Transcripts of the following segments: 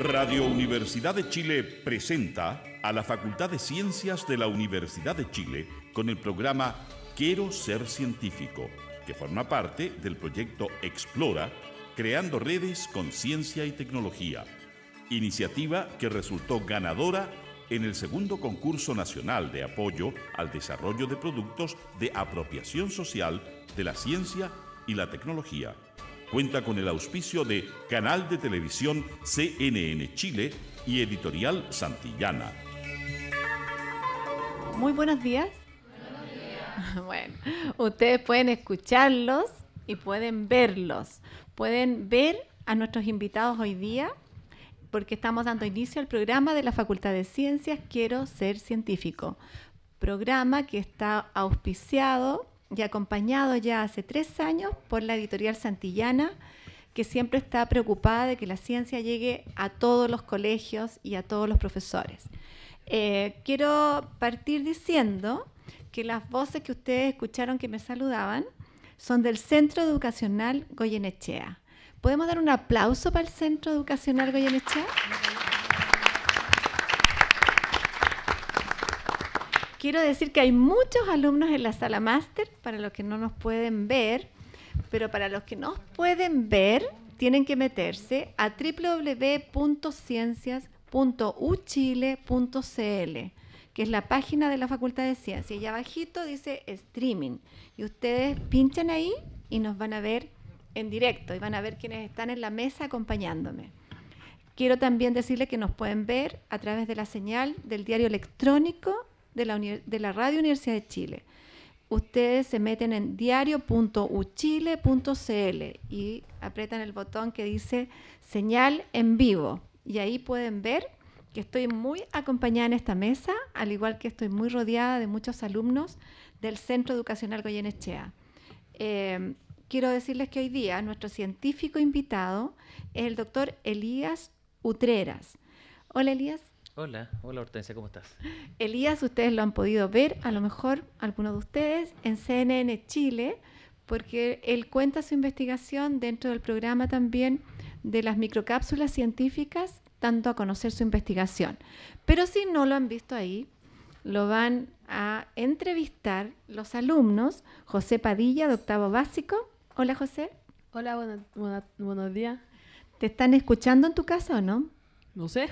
Radio Universidad de Chile presenta a la Facultad de Ciencias de la Universidad de Chile con el programa Quiero ser científico, que forma parte del proyecto Explora, creando redes con ciencia y tecnología, iniciativa que resultó ganadora en el segundo concurso nacional de apoyo al desarrollo de productos de apropiación social de la ciencia y la tecnología Cuenta con el auspicio de Canal de Televisión CNN Chile y Editorial Santillana. Muy buenos días. Buenos días. Bueno, ustedes pueden escucharlos y pueden verlos. Pueden ver a nuestros invitados hoy día porque estamos dando inicio al programa de la Facultad de Ciencias Quiero Ser Científico. Programa que está auspiciado y acompañado ya hace tres años por la editorial Santillana, que siempre está preocupada de que la ciencia llegue a todos los colegios y a todos los profesores. Eh, quiero partir diciendo que las voces que ustedes escucharon que me saludaban son del Centro Educacional Goyenechea. ¿Podemos dar un aplauso para el Centro Educacional Goyenechea? Quiero decir que hay muchos alumnos en la sala máster, para los que no nos pueden ver, pero para los que nos pueden ver, tienen que meterse a www.ciencias.uchile.cl, que es la página de la Facultad de Ciencias. Y abajito dice streaming. Y ustedes pinchan ahí y nos van a ver en directo y van a ver quienes están en la mesa acompañándome. Quiero también decirles que nos pueden ver a través de la señal del diario electrónico de la, Radio Universidad de Chile. Ustedes se meten en diario.uchile.cl y apretan el botón que dice señal en vivo. Y ahí pueden ver que estoy muy acompañada en esta mesa, al igual que estoy muy rodeada de muchos alumnos del Centro Educacional Goyenechea. Eh, quiero decirles que hoy día nuestro científico invitado es el doctor Elías Utreras. Hola Elías. Hola, hola Hortensia, ¿cómo estás? Elías, ustedes lo han podido ver, a lo mejor algunos de ustedes, en CNN Chile, porque él cuenta su investigación dentro del programa también de las microcápsulas científicas, tanto a conocer su investigación. Pero si no lo han visto ahí, lo van a entrevistar los alumnos José Padilla, de octavo básico. Hola José. Hola, buenos días. ¿Te están escuchando en tu casa o no? No sé.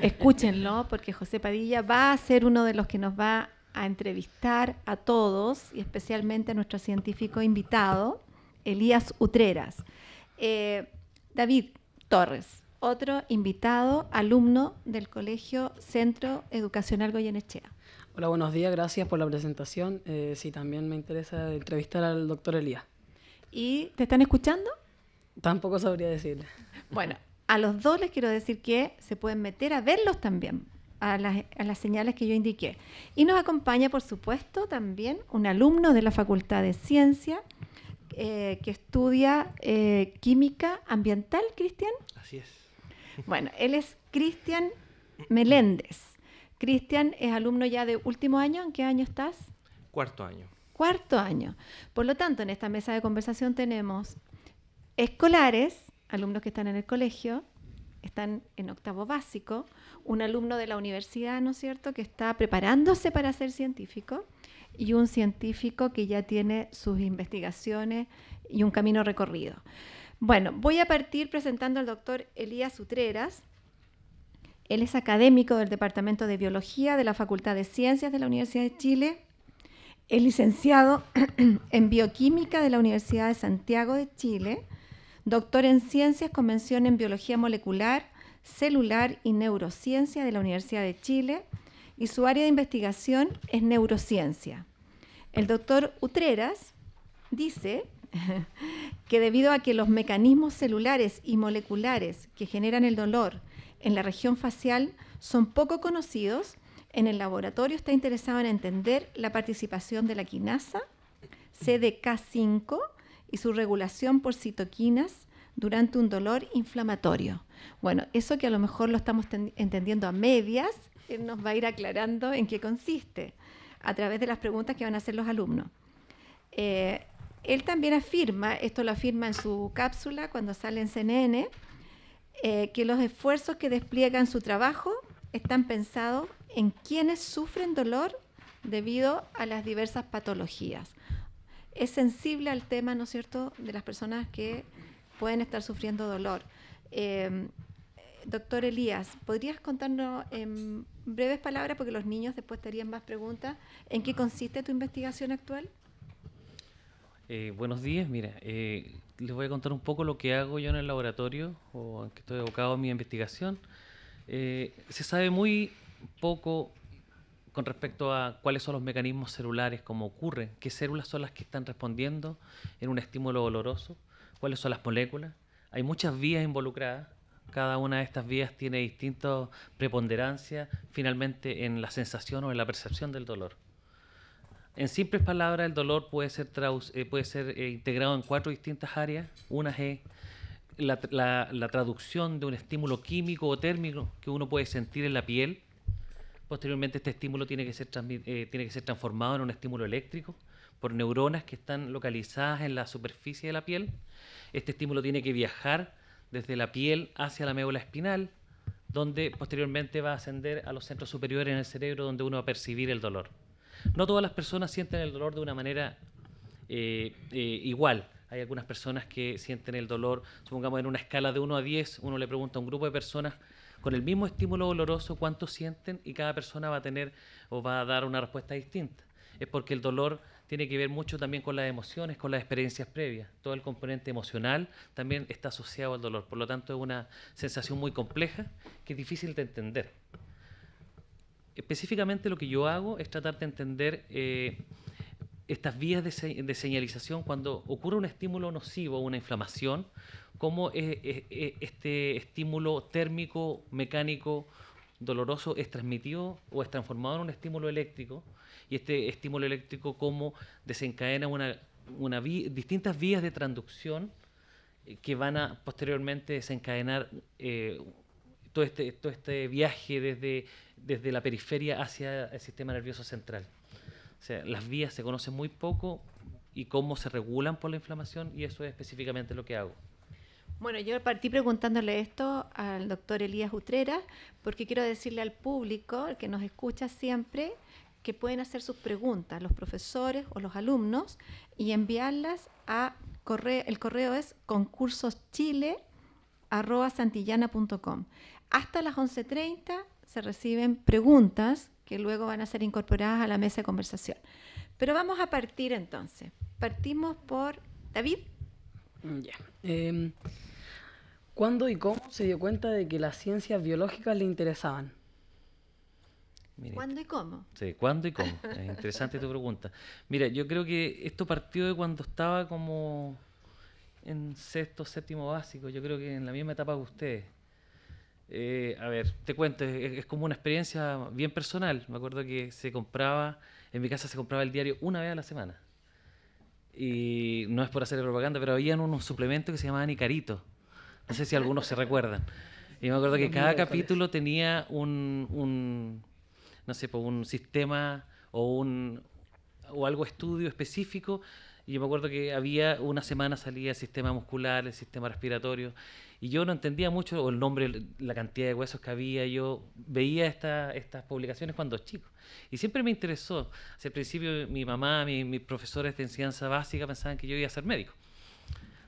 Escúchenlo porque José Padilla va a ser uno de los que nos va a entrevistar a todos y especialmente a nuestro científico invitado, Elías Utreras. Eh, David Torres, otro invitado, alumno del Colegio Centro Educacional Goyenechea. Hola, buenos días, gracias por la presentación. Eh, sí, también me interesa entrevistar al doctor Elías. ¿Y te están escuchando? Tampoco sabría decirle. Bueno, a los dos les quiero decir que se pueden meter a verlos también, a las, señales que yo indiqué. Y nos acompaña, por supuesto, también un alumno de la Facultad de Ciencia eh, que estudia eh, química ambiental, Cristian. Así es. Bueno, él es Cristian Meléndez. Cristian es alumno ya de último año. ¿En qué año estás? Cuarto año. Cuarto año. Por lo tanto, en esta mesa de conversación tenemos escolares, alumnos que están en el colegio, están en octavo básico, un alumno de la universidad, ¿no es cierto?, que está preparándose para ser científico y un científico que ya tiene sus investigaciones y un camino recorrido. Bueno, voy a partir presentando al doctor Elías Utreras. Él es académico del Departamento de Biología de la Facultad de Ciencias de la Universidad de Chile. Es licenciado en Bioquímica de la Universidad de Santiago de Chile doctor en ciencias, convención en biología molecular, celular y neurociencia de la Universidad de Chile y su área de investigación es neurociencia. El doctor Utreras dice que debido a que los mecanismos celulares y moleculares que generan el dolor en la región facial son poco conocidos, en el laboratorio está interesado en entender la participación de la quinasa, CDK5, y su regulación por citoquinas durante un dolor inflamatorio. Bueno, eso que a lo mejor lo estamos entendiendo a medias, él eh, nos va a ir aclarando en qué consiste a través de las preguntas que van a hacer los alumnos. Eh, él también afirma, esto lo afirma en su cápsula cuando sale en CNN, eh, que los esfuerzos que despliegan su trabajo están pensados en quienes sufren dolor debido a las diversas patologías es sensible al tema, ¿no es cierto?, de las personas que pueden estar sufriendo dolor. Em, doctor Elías, ¿podrías contarnos en breves palabras, porque los niños después te harían más preguntas, en qué consiste tu investigación actual? Eh, buenos días, mira, eh, les voy a contar un poco lo que hago yo en el laboratorio o en que estoy abocado a mi investigación. Eh, se sabe muy poco con respecto a cuáles son los mecanismos celulares, cómo ocurren, qué células son las que están respondiendo en un estímulo doloroso, cuáles son las moléculas. Hay muchas vías involucradas, cada una de estas vías tiene distintas preponderancias finalmente en la sensación o en la percepción del dolor. En simples palabras, el dolor puede ser, eh, puede ser eh, integrado en cuatro distintas áreas. Una es la traducción de un estímulo químico o térmico que uno puede sentir en la piel Posteriormente este estímulo tiene que ser, eh, tiene que ser transformado en un estímulo eléctrico por neuronas que están localizadas en la superficie de la piel. Este estímulo tiene que viajar desde la piel hacia la médula espinal, donde posteriormente va a ascender a los centros superiores en el cerebro donde uno va a percibir el dolor. No todas las personas sienten el dolor de una manera eh, eh, igual. Hay algunas personas que sienten el dolor, supongamos en una escala de 1 a 10, uno le pregunta a un grupo de personas con el mismo estímulo doloroso cuánto sienten y cada persona va a tener o va a dar una respuesta distinta. Es porque el dolor tiene que ver mucho también con las emociones, con las experiencias previas. Todo el componente emocional también está asociado al dolor. Por lo tanto, es una sensación muy compleja que es difícil de entender. Específicamente lo que yo hago es tratar de entender eh, estas vías de, señalización cuando ocurre un estímulo nocivo, una inflamación, cómo este estímulo térmico, mecánico, doloroso es transmitido o es transformado en un estímulo eléctrico y este estímulo eléctrico cómo desencadena una, distintas vías de transducción eh, que van a posteriormente desencadenar eh, este, todo, este, viaje desde, desde la periferia hacia el sistema nervioso central. O sea, las vías se conocen muy poco y cómo se regulan por la inflamación y eso es específicamente lo que hago. Bueno, yo partí preguntándole esto al doctor Elías Utrera, porque quiero decirle al público, el que nos escucha siempre, que pueden hacer sus preguntas, los profesores o los alumnos, y enviarlas a correo, el correo es concursoschile.santillana.com. Hasta las 11.30 se reciben preguntas que luego van a ser incorporadas a la mesa de conversación. Pero vamos a partir entonces. Partimos por David. Ya. Em, ¿Cuándo y cómo se dio cuenta de que las ciencias biológicas le interesaban? ¿Cuándo y cómo? Sí, ¿cuándo y cómo? Es interesante tu pregunta. Mira, yo creo que esto partió de cuando estaba como en sexto, séptimo básico, yo creo que en la misma etapa que ustedes. Eh, a ver, te cuento, es, como una experiencia bien personal. Me acuerdo que se compraba, en mi casa se compraba el diario una vez a la semana y no es por hacer propaganda, pero habían unos suplementos que se llamaban Nicarito. No sé si algunos se recuerdan. Y me acuerdo que cada capítulo tenía un, no sé, un sistema o un o algo estudio específico. Y yo me acuerdo que había una semana salía el sistema muscular, el sistema respiratorio. Y yo no entendía mucho el nombre, la cantidad de huesos que había. Yo veía estas publicaciones cuando chico. Y siempre me interesó. al principio mi mamá, mis profesores de enseñanza básica pensaban que yo iba a ser médico.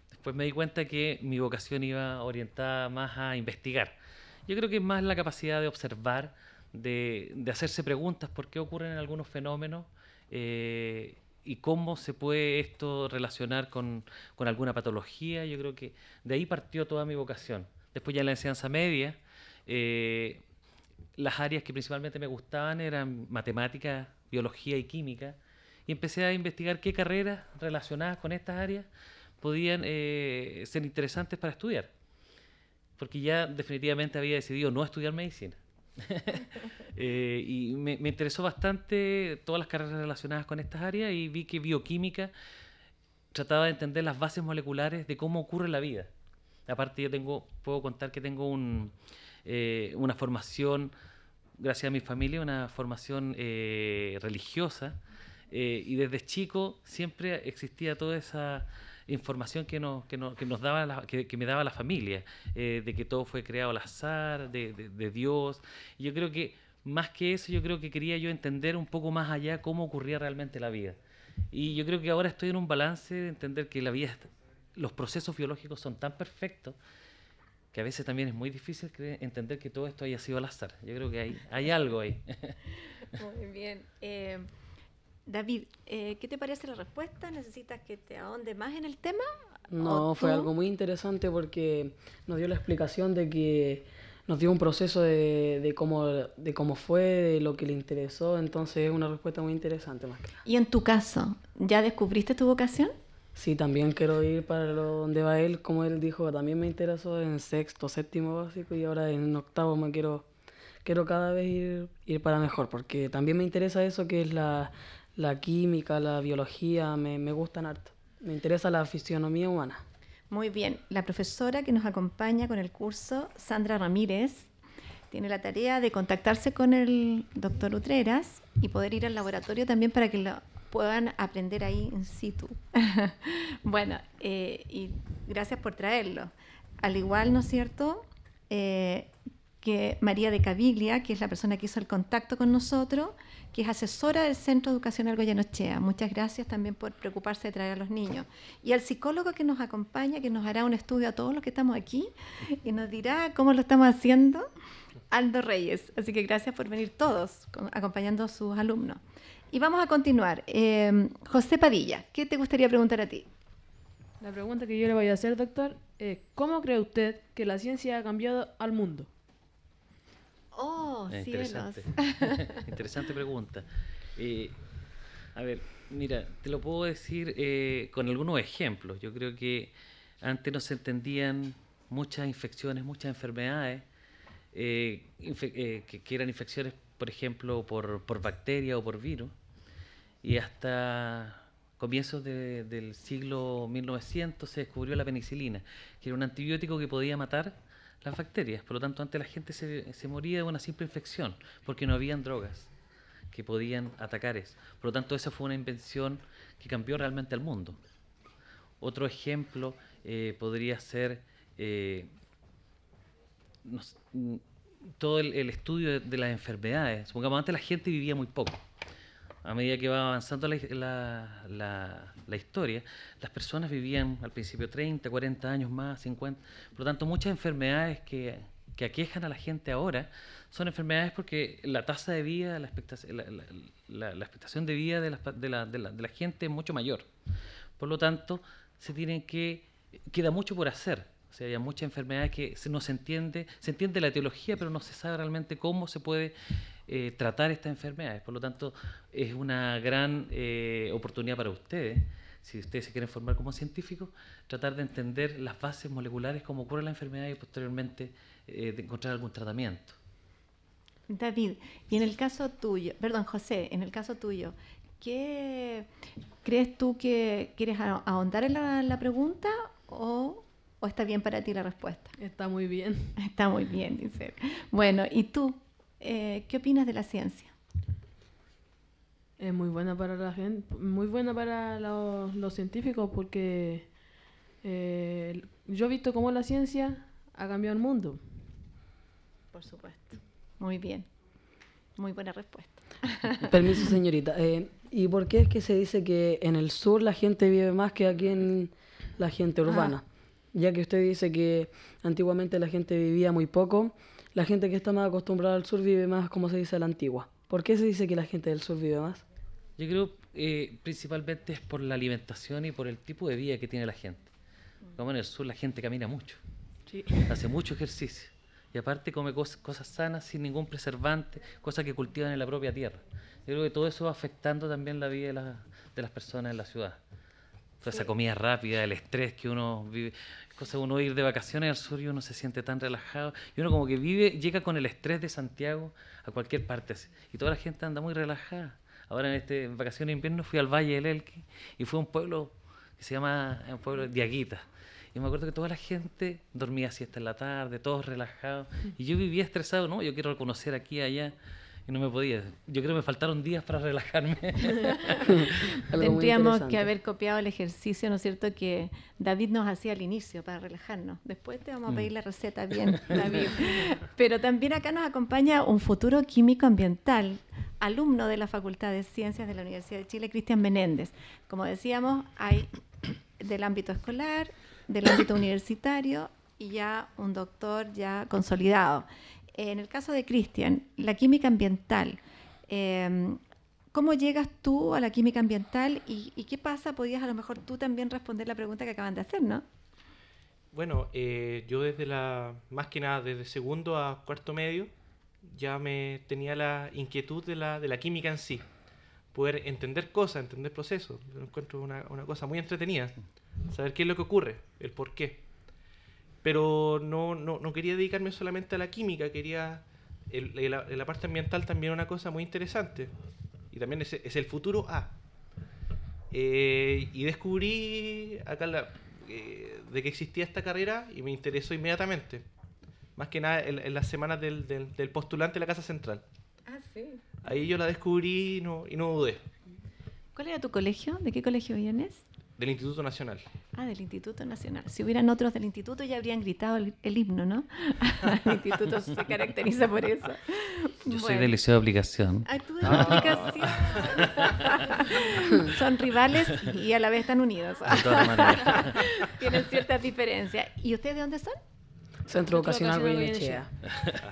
Después me di cuenta que mi vocación iba orientada más a investigar. Yo creo que es más la capacidad de observar, de, hacerse preguntas por qué ocurren algunos fenómenos. Eh, y cómo se puede esto relacionar con, alguna patología. Yo creo que de ahí partió toda mi vocación. Después ya en la enseñanza media, eh, las áreas que principalmente me gustaban eran matemática biología y química. Y empecé a investigar qué carreras relacionadas con estas áreas podían eh, ser interesantes para estudiar. Porque ya definitivamente había decidido no estudiar medicina. Eh, y me, interesó bastante todas las carreras relacionadas con estas áreas y vi que bioquímica trataba de entender las bases moleculares de cómo ocurre la vida. Aparte yo tengo, puedo contar que tengo eh, una formación, gracias a mi familia, una formación eh, religiosa y desde chico siempre existía toda esa información que, nos, que, nos, que nos daba que, que, me daba la familia, eh, de que todo fue creado al azar, de, de, Dios. yo creo que más que eso, yo creo que quería yo entender un poco más allá cómo ocurría realmente la vida. Y yo creo que ahora estoy en un balance de entender que la vida, los procesos biológicos son tan perfectos que a veces también es muy difícil entender que todo esto haya sido al azar. Yo creo que hay, hay algo ahí. Muy bien. Eh, David, eh, ¿qué te parece la respuesta? ¿Necesitas que te ahonde más en el tema? No, fue algo muy interesante porque nos dio la explicación de que nos dio un proceso de, cómo, de cómo fue, de lo que le interesó, entonces es una respuesta muy interesante más que nada. ¿Y en tu caso, ya descubriste tu vocación? Sí, también quiero ir para donde va él, como él dijo, también me interesó en sexto, séptimo básico y ahora en octavo me quiero, quiero cada vez ir, ir para mejor, porque también me interesa eso que es la, la química, la biología, me, gustan harto. Me interesa la fisionomía humana. Muy bien, la profesora que nos acompaña con el curso, Sandra Ramírez, tiene la tarea de contactarse con el doctor Utreras y poder ir al laboratorio también para que lo puedan aprender ahí in situ. bueno, eh, y gracias por traerlo. Al igual, ¿no es cierto? Eh, que María de Caviglia, que es la persona que hizo el contacto con nosotros, que es asesora del Centro Educacional Goyanochea. Muchas gracias también por preocuparse de traer a los niños. Y al psicólogo que nos acompaña, que nos hará un estudio a todos los que estamos aquí y nos dirá cómo lo estamos haciendo, Aldo Reyes. Así que gracias por venir todos acompañando a sus alumnos. Y vamos a continuar. Em, José Padilla, ¿qué te gustaría preguntar a ti? La pregunta que yo le voy a hacer, doctor, es ¿cómo cree usted que la ciencia ha cambiado al mundo? Oh, sí. interesante. interesante pregunta. Eh, a ver, mira, te lo puedo decir eh, con algunos ejemplos. Yo creo que antes no se entendían muchas infecciones, muchas enfermedades, eh, que, eran infecciones, por ejemplo, por, por bacteria o por virus. Y hasta comienzos del siglo 1900 se descubrió la penicilina, que era un antibiótico que podía matar las bacterias. Por lo tanto, antes la gente se, moría de una simple infección porque no habían drogas que podían atacar eso. Por lo tanto, esa fue una invención que cambió realmente al mundo. Otro ejemplo eh, podría ser eh, mm, todo el, estudio de, las enfermedades. Supongamos, antes la gente vivía muy poco a medida que va avanzando la, historia, las personas vivían al principio 30, 40 años más, 50. Por lo tanto, muchas enfermedades que, aquejan a la gente ahora son enfermedades porque la tasa de vida, la, expectación, de vida de, de la, gente es mucho mayor. Por lo tanto, se que queda mucho por hacer. O sea, hay muchas enfermedades que no se entiende, se entiende la teología, pero no se sabe realmente cómo se puede eh, tratar estas enfermedades. Por lo tanto, es una gran eh, oportunidad para ustedes, si ustedes se quieren formar como científicos, tratar de entender las bases moleculares, cómo ocurre la enfermedad y posteriormente eh, encontrar algún tratamiento. David, y en el caso tuyo, perdón, José, en el caso tuyo, ¿qué crees tú que quieres ahondar en la, pregunta o ¿O está bien para ti la respuesta? Está muy bien. Está muy bien, dice. Bueno, ¿y tú? Eh, ¿qué opinas de la ciencia? Es muy buena para la gente, muy buena para los, científicos porque eh, yo he visto cómo la ciencia ha cambiado el mundo. Por supuesto. Muy bien. Muy buena respuesta. Permiso, señorita. Eh, ¿Y por qué es que se dice que en el sur la gente vive más que aquí en la gente ah. urbana? Ya que usted dice que antiguamente la gente vivía muy poco la gente que está más acostumbrada al sur vive más, como se dice, a la antigua. ¿Por qué se dice que la gente del sur vive más? Yo creo eh, principalmente es por la alimentación y por el tipo de vida que tiene la gente. Como en el sur la gente camina mucho, hace mucho ejercicio y aparte come cosas, sanas sin ningún preservante, cosas que cultivan en la propia tierra. Yo creo que todo eso va afectando también la vida de las personas en la ciudad. Toda esa comida rápida, el estrés que uno vive. cosa uno ir de vacaciones al sur y uno se siente tan relajado. Y uno como que vive, llega con el estrés de Santiago a cualquier parte. Y toda la gente anda muy relajada. Ahora en este vacaciones de invierno fui al Valle del Elqui y fue un pueblo que se llama Diaguita. pueblo de Aguita. Y me acuerdo que toda la gente dormía siesta en la tarde, todos relajados. Y yo vivía estresado, ¿no? Yo quiero reconocer aquí, allá y no me podía. Yo creo que me faltaron días para relajarme. Tendríamos que haber copiado el ejercicio, ¿no es cierto?, que David nos hacía al inicio para relajarnos. Después te vamos a pedir la mm. receta bien, David. Pero también acá nos acompaña un futuro químico ambiental, alumno de la Facultad de Ciencias de la Universidad de Chile, Cristian Menéndez. Como decíamos, hay del ámbito escolar, del ámbito universitario y ya un doctor ya consolidado. Eh, en el caso de Cristian, la química ambiental, em, ¿cómo llegas tú a la química ambiental y, qué pasa? Podías a lo mejor tú también responder la pregunta que acaban de hacer, ¿no? Bueno, eh, yo desde la, más que nada, desde segundo a cuarto medio, ya me tenía la inquietud de la, química en sí. Poder entender cosas, entender procesos. Yo encuentro una, una cosa muy entretenida. Saber qué es lo que ocurre, el por qué pero no, no, no quería dedicarme solamente a la química, quería el, la, parte ambiental también una cosa muy interesante, y también es, es el futuro A. Eh, y descubrí acá la, eh, de que existía esta carrera y me interesó inmediatamente, más que nada en, las semanas del, del, postulante de la Casa Central. Ah, sí. Ahí yo la descubrí y no, y no dudé. ¿Cuál era tu colegio? ¿De qué colegio vienes? Del Instituto Nacional. Ah, del Instituto Nacional. Si hubieran otros del Instituto ya habrían gritado el, himno, ¿no? el Instituto se caracteriza por eso. Yo soy del Liceo de Obligación. Ah, de Obligación. Son rivales y a la vez están unidos. De todas maneras. Tienen ciertas diferencias. ¿Y ustedes de dónde son? Centro Vocacional Goyenechea.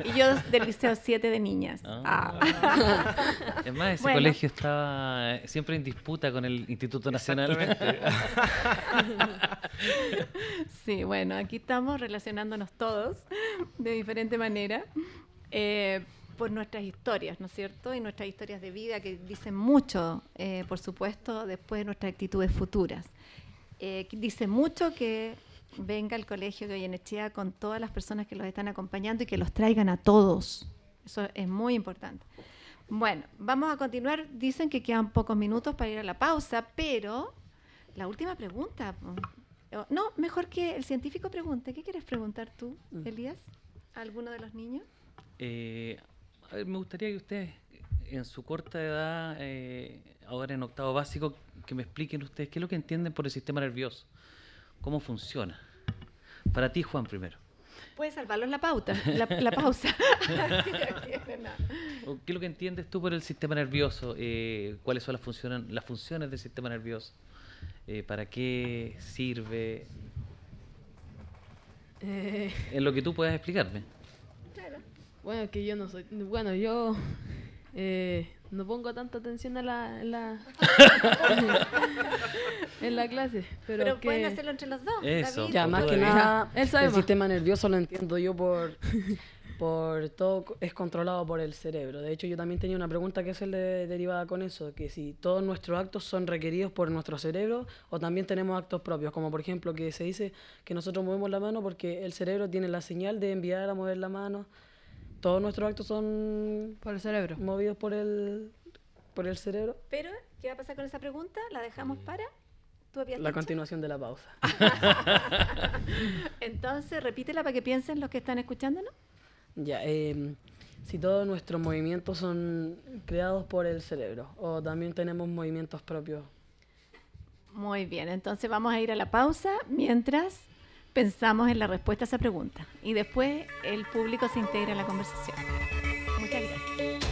Y yo del Liceo 7 de Niñas. Además, ah. ah. ese colegio estaba siempre en disputa con el Instituto Nacional. sí, bueno, aquí estamos relacionándonos todos de diferente manera. Eh, por nuestras historias, ¿no es cierto? Y nuestras historias de vida que dicen mucho, eh, por supuesto, después de nuestras actitudes futuras. dicen eh, dice mucho que venga al colegio de Echea con todas las personas que los están acompañando y que los traigan a todos. Eso es muy importante. Bueno, vamos a continuar. Dicen que quedan pocos minutos para ir a la pausa, pero la última pregunta. Eh, no, mejor que el científico pregunte. ¿Qué quieres preguntar tú, mm. Elías? ¿A alguno de los niños? Eh, me gustaría que ustedes, en su corta edad, eh, ahora en octavo básico, que me expliquen ustedes qué es lo que entienden por el sistema nervioso, cómo funciona. Para ti, Juan, primero. Puedes salvarlos la pauta, la, pausa. ¿Qué es lo que entiendes tú por el sistema nervioso? Eh, ¿Cuáles son las funciones, las funciones del sistema nervioso? Eh, ¿Para qué sirve? Eh. En lo que tú puedas explicarme. Claro. Bueno, que yo no soy. Bueno, yo no pongo tanta atención a la, en, la clase. Pero, pueden hacerlo entre los dos. Eso. Ya, más que nada, el sistema nervioso lo entiendo yo por, por todo es controlado por el cerebro. De hecho, yo también tenía una pregunta que es derivada con eso, que si todos nuestros actos son requeridos por nuestro cerebro o también tenemos actos propios, como por ejemplo que se dice que nosotros movemos la mano porque el cerebro tiene la señal de enviar a mover la mano todos nuestros actos son por el cerebro movidos por el por el cerebro pero qué va a pasar con esa pregunta la dejamos para la continuación de la pausa entonces repítela para que piensen los que están escuchándonos ya em, si todos nuestros movimientos son creados por el cerebro o también tenemos movimientos propios muy bien entonces vamos a ir a la pausa mientras pensamos en la respuesta a esa pregunta y después el público se integra a la conversación. Muchas gracias.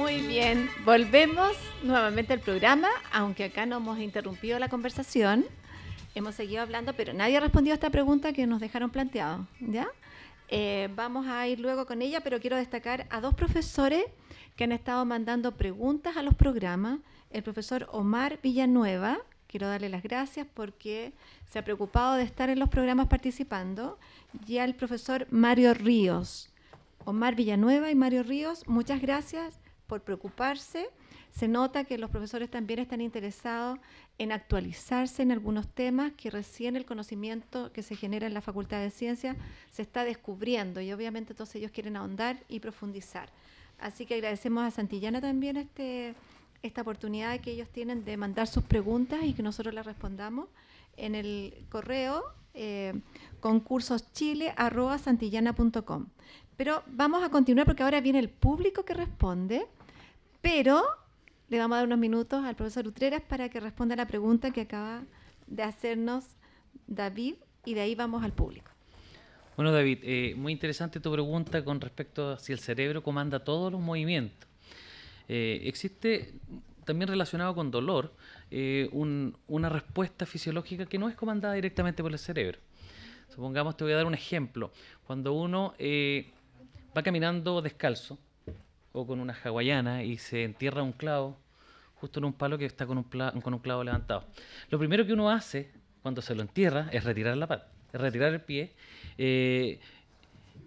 Muy bien, volvemos nuevamente al programa, aunque acá no hemos interrumpido la conversación hemos seguido hablando, pero nadie ha respondido a esta pregunta que nos dejaron planteado, ¿ya? Eh, vamos a ir luego con ella, pero quiero destacar a dos profesores que han estado mandando preguntas a los programas. El profesor Omar Villanueva, quiero darle las gracias porque se ha preocupado de estar en los programas participando, y al profesor Mario Ríos. Omar Villanueva y Mario Ríos, muchas gracias por preocuparse. Se nota que los profesores también están interesados en actualizarse en algunos temas que recién el conocimiento que se genera en la Facultad de Ciencias se está descubriendo y obviamente todos ellos quieren ahondar y profundizar. Así que agradecemos a Santillana también este, esta oportunidad que ellos tienen de mandar sus preguntas y que nosotros las respondamos en el correo eh, concursoschile.santillana.com. Pero vamos a continuar porque ahora viene el público que responde, pero le vamos a dar unos minutos al profesor Utreras para que responda a la pregunta que acaba de hacernos David y de ahí vamos al público. Bueno, David, eh, muy interesante tu pregunta con respecto a si el cerebro comanda todos los movimientos. Eh, existe también relacionado con dolor eh, una respuesta fisiológica que no es comandada directamente por el cerebro. Supongamos, te voy a dar un ejemplo. Cuando uno va caminando descalzo, o con una hawaiana y se entierra un clavo justo en un palo que está con un, clavo levantado. Lo primero que uno hace cuando se lo entierra es retirar la pata, es retirar el pie, eh,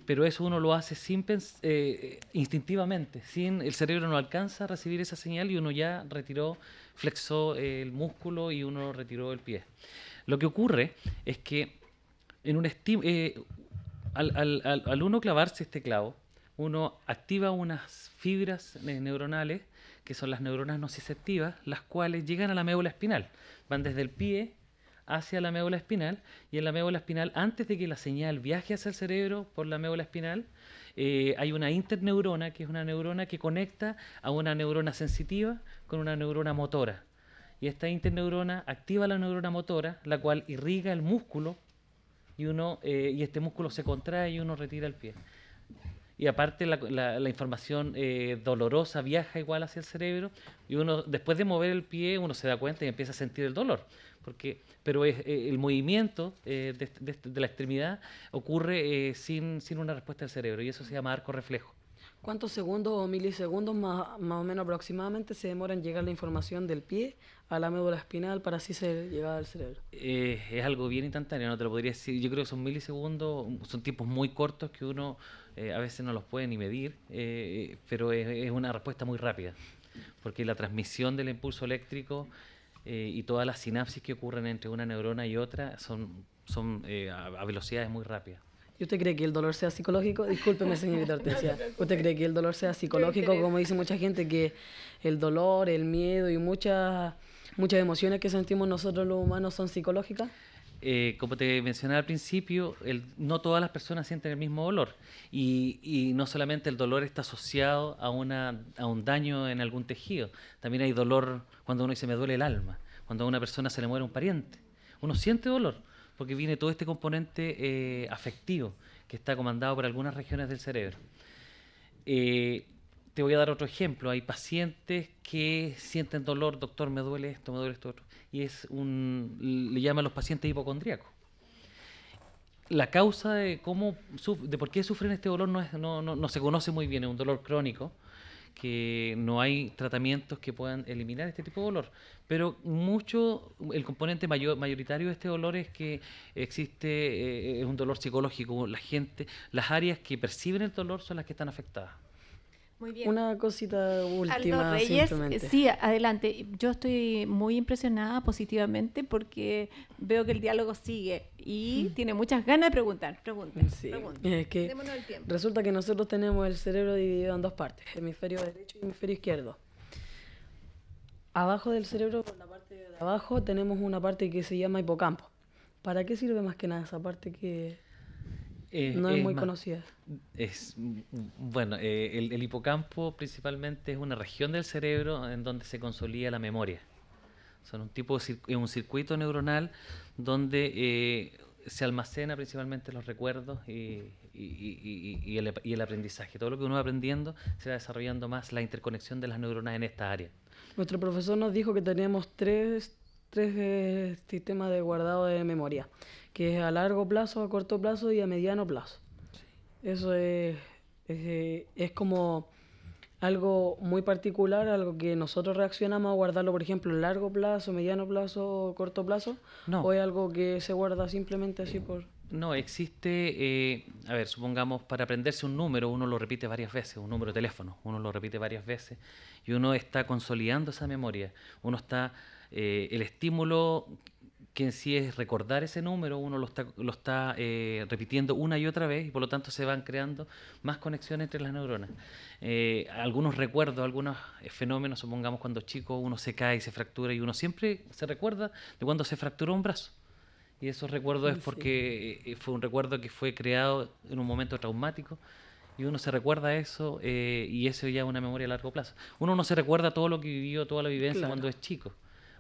pero eso uno lo hace sin eh, instintivamente, sin el cerebro no alcanza a recibir esa señal y uno ya retiró, flexó el músculo y uno retiró el pie. Lo que ocurre es que en un eh, al uno clavarse este clavo, uno activa unas fibras neuronales, que son las neuronas nociceptivas, las cuales llegan a la médula espinal. Van desde el pie hacia la médula espinal y en la médula espinal, antes de que la señal viaje hacia el cerebro por la médula espinal, eh, hay una interneurona, que es una neurona que conecta a una neurona sensitiva con una neurona motora. Y esta interneurona activa la neurona motora, la cual irriga el músculo y, eh, y este músculo se contrae y uno retira el pie y aparte la, información eh, dolorosa viaja igual hacia el cerebro y uno después de mover el pie uno se da cuenta y empieza a sentir el dolor. Porque, pero eh, el movimiento eh, de, la extremidad ocurre sin, una respuesta del cerebro y eso se llama arco reflejo. ¿Cuántos segundos o milisegundos más, más, o menos aproximadamente se demora en llegar la información del pie a la médula espinal para así ser llegada al cerebro? es algo bien instantáneo, no te lo podría decir. Yo creo que son milisegundos, son tiempos muy cortos que uno eh, a veces no los puede ni medir, eh, pero es, una respuesta muy rápida, porque la transmisión del impulso eléctrico eh, y todas las sinapsis que ocurren entre una neurona y otra son, son a, velocidades muy rápidas. ¿Y usted cree que el dolor sea psicológico? Discúlpeme, señorita Hortensia. ¿Usted cree que el dolor sea psicológico? Como dice mucha gente, que el dolor, el miedo y muchas, muchas emociones que sentimos nosotros los humanos son psicológicas. Eh, como te mencionaba al principio, no todas las personas sienten el mismo dolor. Y, no solamente el dolor está asociado a, una, a un daño en algún tejido, también hay dolor cuando uno dice me duele el alma, cuando a una persona se le muere un pariente. Uno siente dolor porque viene todo este componente eh, afectivo que está comandado por algunas regiones del cerebro. Eh, te voy a dar otro ejemplo. Hay pacientes que sienten dolor, doctor, me duele esto, me duele esto otro. Y es un, le llaman los pacientes hipocondríacos. La causa de, cómo, de por qué sufren este dolor no, es, no, no, se conoce muy bien, es un dolor crónico que no hay tratamientos que puedan eliminar este tipo de dolor. Pero mucho, el componente mayoritario de este dolor es que existe, eh, un dolor psicológico. La gente, las áreas que perciben el dolor son las que están afectadas. Muy bien. Una cosita última. simplemente. Eh, sí, adelante. Yo estoy muy impresionada positivamente porque veo que el diálogo sigue y tiene muchas ganas de preguntar. pregunta resulta que nosotros tenemos el cerebro dividido en dos partes, hemisferio derecho y hemisferio izquierdo. Abajo del cerebro, la parte de abajo, tenemos una parte que se llama hipocampo. ¿Para qué sirve más que nada esa parte que eh, no es, muy conocida. Es, bueno, eh, el, hipocampo principalmente es una región del cerebro en donde se consolida la memoria. Son un tipo de un circuito neuronal donde eh, se almacena principalmente los recuerdos y, el, aprendizaje. Todo lo que uno va aprendiendo se va desarrollando más la interconexión de las neuronas en esta área. Nuestro profesor nos dijo que teníamos tres, tres sistemas de guardado de memoria que es a largo plazo, a corto plazo y a mediano plazo. Eso eh, es, como algo muy particular, algo que nosotros reaccionamos a guardarlo, por ejemplo, a largo plazo, mediano plazo, corto plazo, no. o es algo que se guarda simplemente así por... No, existe, eh, a ver, supongamos, para aprenderse un número, uno lo repite varias veces, un número de teléfono, uno lo repite varias veces, y uno está consolidando esa memoria, uno está, eh, el estímulo que en sí es recordar ese número, uno lo está, eh, repitiendo una y otra vez y por lo tanto se van creando más conexiones entre las neuronas. Eh, algunos recuerdos, algunos eh, fenómenos, supongamos cuando chico uno se cae y se fractura y uno siempre se recuerda de cuando se fracturó un brazo. Y esos recuerdos es porque fue un recuerdo que fue creado en un momento traumático y uno se recuerda eso y eso ya es una memoria a largo plazo. Uno no se recuerda todo lo que vivió, toda la vivencia cuando es chico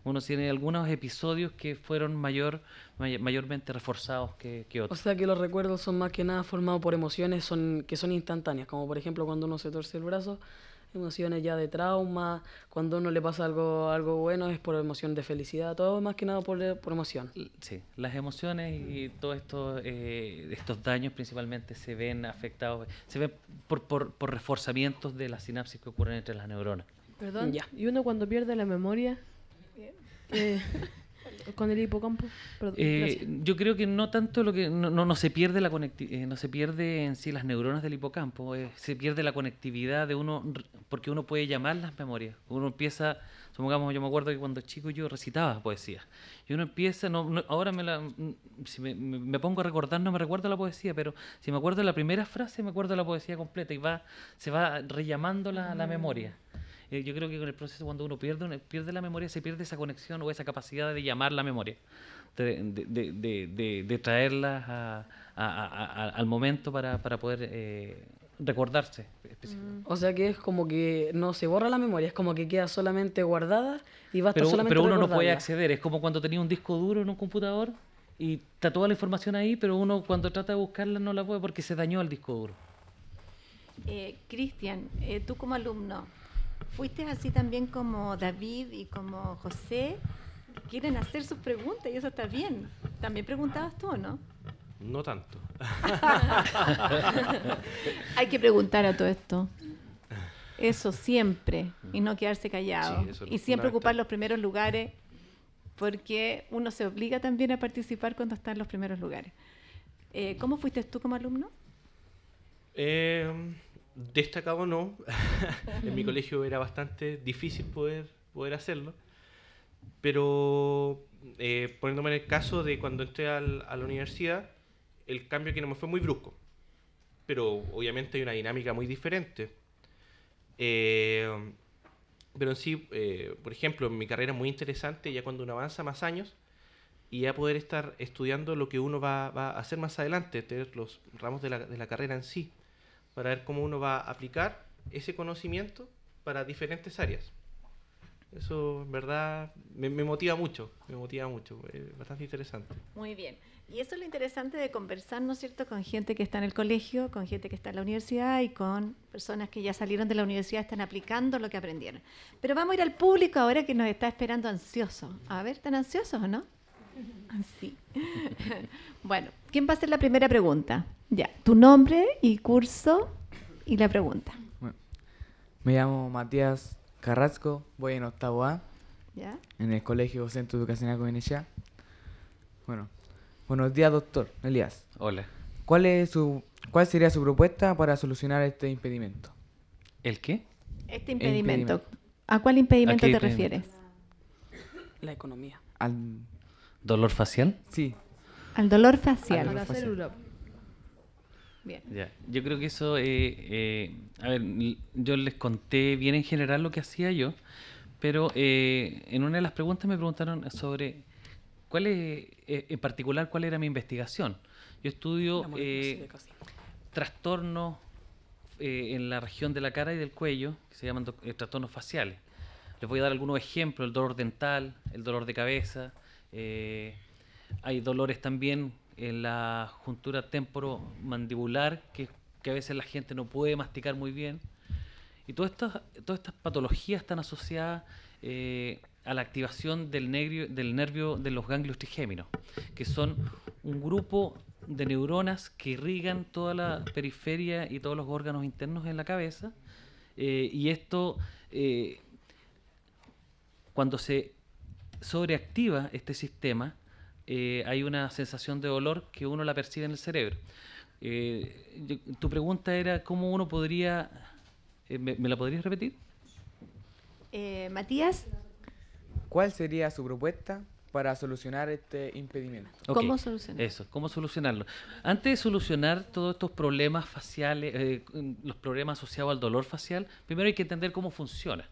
uno tiene algunos episodios que fueron mayor, mayormente reforzados que, otros. O sea que los recuerdos son más que nada formados por emociones son, que son instantáneas, como por ejemplo cuando uno se torce el brazo, emociones ya de trauma, cuando uno le pasa algo, algo bueno es por emoción de felicidad, todo más que nada por, por emoción. Sí, las emociones y todos estos, eh, estos daños principalmente se ven afectados, se ven por, por, reforzamientos de las sinapsis que ocurren entre las neuronas. Perdón, ¿y uno cuando pierde la memoria? Este, con el hipocampo. Eh, yo creo que no tanto lo que no, no, se pierde la eh, no se pierde en sí las neuronas del hipocampo, eh, se pierde la conectividad de uno porque uno puede llamar las memorias. Uno empieza, supongamos, yo me acuerdo que cuando chico yo recitaba poesía y uno empieza, no, ahora me si me, me, pongo a recordar no me recuerdo la poesía, pero si me acuerdo la primera frase me acuerdo la poesía completa y va se va rellamando la, la ah. memoria. Eh, yo creo que con el proceso cuando uno pierde, pierde la memoria, se pierde esa conexión o esa capacidad de llamar la memoria, de, traerla al momento para, poder... Eh, recordarse. Mm. O sea que es como que no se borra la memoria, es como que queda solamente guardada y basta pero, solamente Pero uno no puede acceder, es como cuando tenía un disco duro en un computador y está toda la información ahí, pero uno cuando trata de buscarla no la puede porque se dañó el disco duro. Eh, Cristian, tú como alumno, fuiste así también como David y como José, quieren hacer sus preguntas y eso está bien. También preguntabas tú, ¿no? No tanto. Hay que preguntar a todo esto. Eso siempre, y no quedarse callado. y siempre ocupar los primeros lugares, porque uno se obliga también a participar cuando está en los primeros lugares. Eh, ¿Cómo fuiste tú como alumno? Eh, destacado no. en mi colegio era bastante difícil poder, poder hacerlo. Pero eh, poniéndome en el caso de cuando entré al, a la universidad, el cambio que no me fue muy brusco. Pero obviamente hay una dinámica muy diferente. Eh, pero en sí, eh, por ejemplo, en mi carrera es muy interesante ya cuando uno avanza más años y ya poder estar estudiando lo que uno va, va a hacer más adelante, tener los ramos de la, de la carrera en sí para ver cómo uno va a aplicar ese conocimiento para diferentes áreas. Eso, en verdad, me, motiva mucho, me motiva mucho, bastante interesante. Muy bien. Y eso es lo interesante de conversar, ¿no es cierto?, con gente que está en el colegio, con gente que está en la universidad y con personas que ya salieron de la universidad, están aplicando lo que aprendieron. Pero vamos a ir al público ahora que nos está esperando ansioso. A ver, tan ansiosos o no? Sí. bueno, ¿quién va a hacer la primera pregunta? Ya, tu nombre y curso y la pregunta. me llamo Matías Carrasco, voy en octavo A, en el Colegio Centro Educacional Venecia. Bueno, buenos días, doctor Elías. Hola. ¿Cuál, es su, ¿Cuál sería su propuesta para solucionar este impedimento? ¿El qué? Este impedimento. ¿A cuál impedimento te refieres? La economía. Al ¿Dolor facial? Sí. Al dolor facial. Al dolor facial. Bien. Ya. Yo creo que eso, eh, eh, a ver, yo les conté bien en general lo que hacía yo, pero eh, en una de las preguntas me preguntaron sobre cuál es, en particular, cuál era mi investigación. Yo estudio trastornos en la región de la cara y del cuello, que se llaman trastornos faciales. Les voy a dar algunos ejemplos, el dolor dental, el dolor de cabeza, eh, hay dolores también en la juntura temporomandibular, que, que a veces la gente no puede masticar muy bien. Y todas estas, todas estas patologías están asociadas eh, a la activación del, nervio, del nervio de los ganglios trigéminos, que son un grupo de neuronas que irrigan toda la periferia y todos los órganos internos en la cabeza. Eh, y esto, cuando se sobreactiva este sistema, eh, hay una sensación de dolor que uno la percibe en el cerebro. Eh, tu pregunta era cómo uno podría... Eh, ¿me, la podrías repetir? Matías. ¿Cuál sería su propuesta para solucionar este impedimento? ¿Cómo solucionarlo? Eso, ¿cómo solucionarlo? Antes de solucionar todos estos problemas faciales, los problemas asociados al dolor facial, primero hay que entender cómo funciona.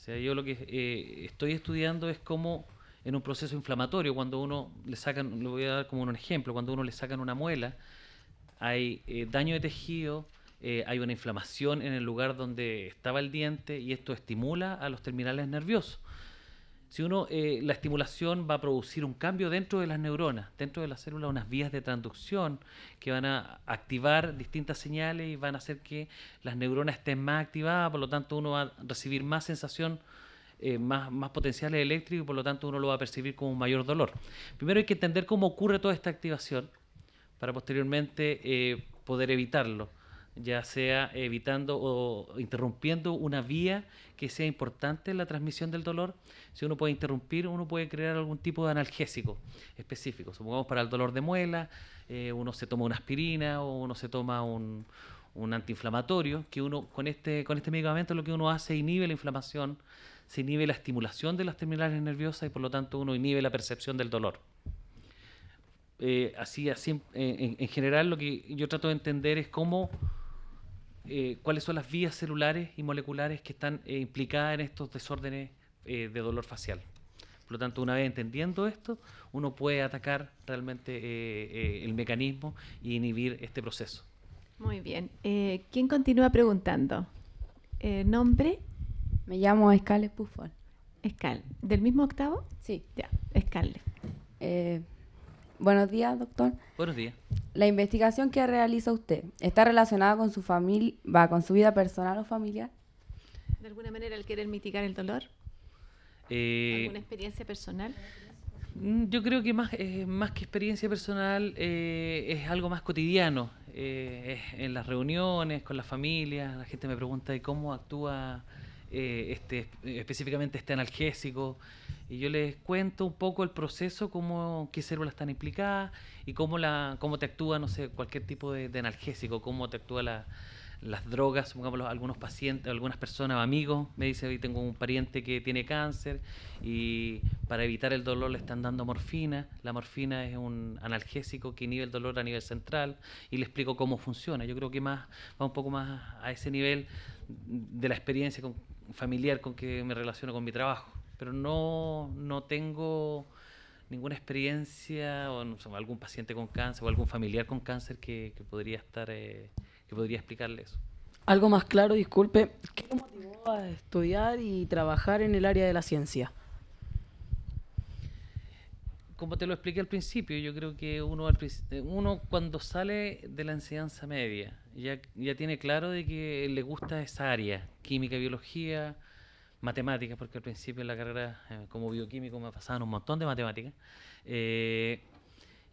O sea, yo lo que eh, estoy estudiando es cómo en un proceso inflamatorio, cuando uno le sacan, le voy a dar como un ejemplo, cuando uno le sacan una muela, hay eh, daño de tejido, eh, hay una inflamación en el lugar donde estaba el diente y esto estimula a los terminales nerviosos si uno, eh, la estimulación va a producir un cambio dentro de las neuronas, dentro de las células, unas vías de transducción que van a activar distintas señales y van a hacer que las neuronas estén más activadas, por lo tanto uno va a recibir más sensación, eh, más, potenciales eléctricos y por lo tanto uno lo va a percibir como un mayor dolor. Primero hay que entender cómo ocurre toda esta activación para posteriormente eh, poder evitarlo ya sea evitando o interrumpiendo una vía que sea importante en la transmisión del dolor. Si uno puede interrumpir, uno puede crear algún tipo de analgésico específico. Supongamos para el dolor de muela, eh, uno se toma una aspirina o uno se toma un, antiinflamatorio, que uno con este, con este medicamento lo que uno hace es inhibe la inflamación, se inhibe la estimulación de las terminales nerviosas y por lo tanto uno inhibe la percepción del dolor. Eh, así, así en, general lo que yo trato de entender es cómo eh, cuáles son las vías celulares y moleculares que están eh, implicadas en estos desórdenes eh, de dolor facial. Por lo tanto, una vez entendiendo esto, uno puede atacar realmente el mecanismo e inhibir este proceso. Muy bien. ¿Quién continúa preguntando? ¿Nombre? Me llamo Escales Pufol. Escal. ¿Del mismo octavo? Sí. Ya, Eh, Buenos días, doctor. Buenos días. La investigación que realiza usted, ¿está relacionada con su familia, va con su vida personal o familiar? ¿De alguna manera el querer mitigar el dolor? Eh, ¿Alguna experiencia personal? Mm, yo creo que más, eh, que experiencia personal eh, es algo más cotidiano. en las reuniones, con las familias, la gente me pregunta de cómo actúa eh, este, específicamente este analgésico. Y yo les cuento un poco el proceso, cómo, qué células están implicadas y cómo, la, cómo te actúa, no sé, cualquier tipo de, analgésico, cómo te actúa las drogas, supongamos, algunos pacientes, algunas personas, amigos, me dice, tengo un pariente que tiene cáncer y para evitar el dolor le están dando morfina. La morfina es un analgésico que inhibe el dolor a nivel central y le explico cómo funciona. Yo creo que más va un poco más a ese nivel de la experiencia con familiar con que me relaciono con mi trabajo, pero no, no tengo ninguna experiencia o, algún paciente con cáncer o algún familiar con cáncer que, que podría estar eh, que podría explicarle eso. Algo más claro, disculpe, ¿qué lo motivó a estudiar y trabajar en el área de la ciencia? Como te lo expliqué al principio, yo creo que uno, eh, uno cuando sale de la enseñanza media ya, ya tiene claro de que le gusta esa área, química, biología, matemáticas, porque al principio en la carrera eh, como bioquímico me pasaban un montón de matemáticas. Eh,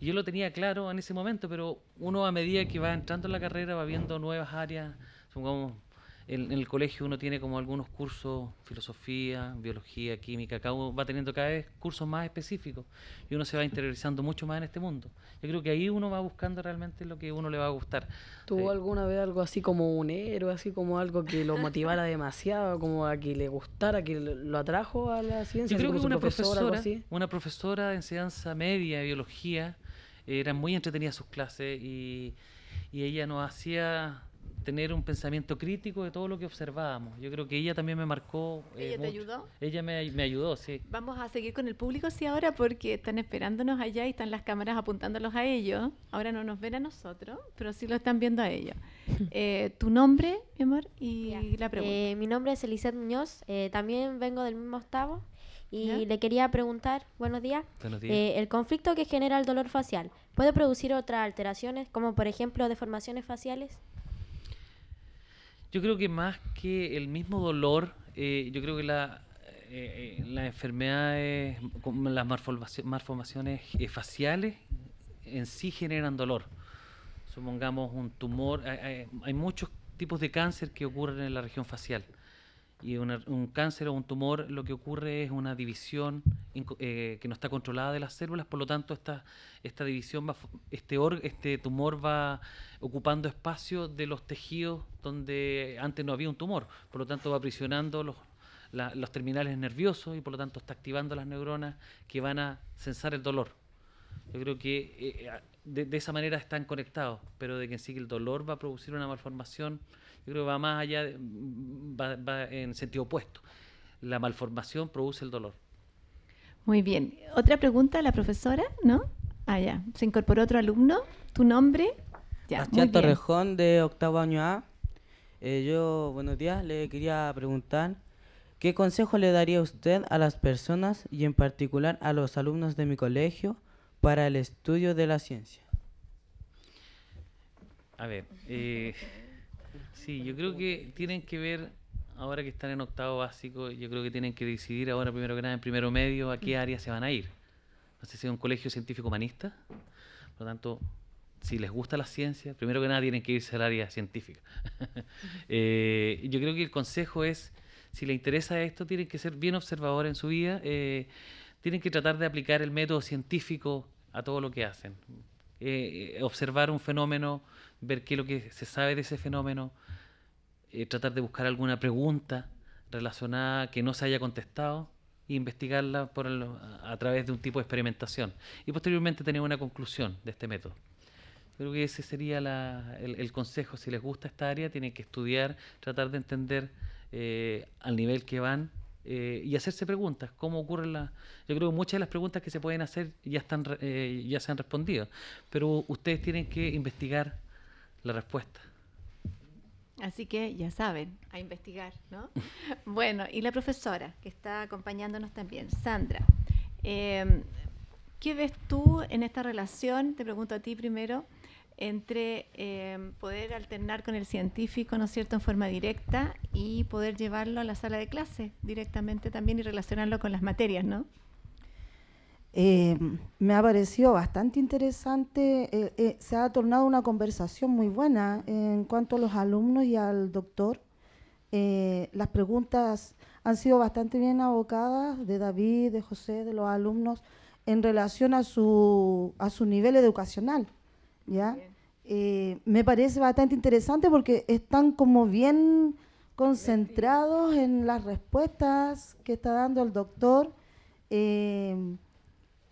yo lo tenía claro en ese momento, pero uno a medida que va entrando en la carrera va viendo nuevas áreas, supongamos en, el colegio uno tiene como algunos cursos, filosofía, biología, química, cada uno va teniendo cada vez cursos más específicos y uno se va interiorizando mucho más en este mundo. Yo creo que ahí uno va buscando realmente lo que a uno le va a gustar. ¿Tuvo alguna vez algo así como un héroe, así como algo que lo motivara demasiado, como a que le gustara, que lo atrajo a la ciencia? Yo creo que una profesora, una profesora de enseñanza media, biología, era muy entretenidas sus clases y, y ella nos hacía tener un pensamiento crítico de todo lo que observábamos. Yo creo que ella también me marcó. Eh, ¿Ella te ayudó? Ella me, ayudó, sí. Vamos a seguir con el público, sí, ahora porque están esperándonos allá y están las cámaras apuntándolos a ellos. Ahora no nos ven a nosotros, pero sí lo están viendo a ellos. Eh, tu nombre, mi amor, y la pregunta. Eh, mi nombre es Eliseth Muñoz, también vengo del mismo octavo. Y le quería preguntar, buenos días. Buenos días. el conflicto que genera el dolor facial, ¿puede producir otras alteraciones, como por ejemplo deformaciones faciales? Yo creo que más que el mismo dolor, eh, yo creo que la, eh, eh las enfermedades, las malformaciones eh, faciales en sí generan dolor. Supongamos un tumor, hay muchos tipos de cáncer que ocurren en la región facial. Y un cáncer o un tumor lo que ocurre es una división eh, que no está controlada de las células, por lo tanto esta, esta división, va, este, este tumor va ocupando espacio de los tejidos donde antes no había un tumor, por lo tanto va aprisionando los, los terminales nerviosos y por lo tanto está activando las neuronas que van a censar el dolor. Yo creo que eh, de, esa manera están conectados, pero de que en sí el dolor va a producir una malformación yo creo que va más allá, va, en sentido opuesto. La malformación produce el dolor. Muy bien. Otra pregunta a la profesora, ¿no? Ah, ya. Se incorporó otro alumno. ¿Tu nombre? Ya, Torrejón, de octavo año A. Eh, yo, buenos días, le quería preguntar, ¿qué consejo le daría usted a las personas y en particular a los alumnos de mi colegio para el estudio de la ciencia? A ver, eh, Sí, yo creo que tienen que ver, ahora que están en octavo básico, yo creo que tienen que decidir ahora primero que nada, en primero medio, a qué mm. área se van a ir. No sé si es un colegio científico humanista, por lo tanto, si les gusta la ciencia, primero que nada tienen que irse al área científica. Eh, yo creo que el consejo es, si les interesa esto, tienen que ser bien observadores en su vida, eh, tienen que tratar de aplicar el método científico a todo lo que hacen. Eh, observar un fenómeno, ver qué es lo que se sabe de ese fenómeno, eh, tratar de buscar alguna pregunta relacionada que no se haya contestado e investigarla por a través de un tipo de experimentación y posteriormente tener una conclusión de este método. Creo que ese sería el, consejo. Si les gusta esta área, tienen que estudiar, tratar de entender eh, al nivel que van eh, y hacerse preguntas. ¿Cómo ocurren Yo creo que muchas de las preguntas que se pueden hacer ya, están, ya se han respondido, pero ustedes tienen que investigar la respuesta. Así que ya saben, a investigar, ¿no? bueno, y la profesora que está acompañándonos también, Sandra. Em, ¿Qué ves tú en esta relación, te pregunto a ti primero, entre em, poder alternar con el científico, ¿no es cierto?, en forma directa y poder llevarlo a la sala de clase directamente también y relacionarlo con las materias, ¿no? Eh, me ha parecido bastante interesante, eh, eh, se ha tornado una conversación muy buena en cuanto a los alumnos y al doctor. las preguntas han sido bastante bien abocadas de David, de José, de los alumnos en relación a su, a su nivel educacional. ¿ya? me parece bastante interesante porque están como bien concentrados en las respuestas que está dando el doctor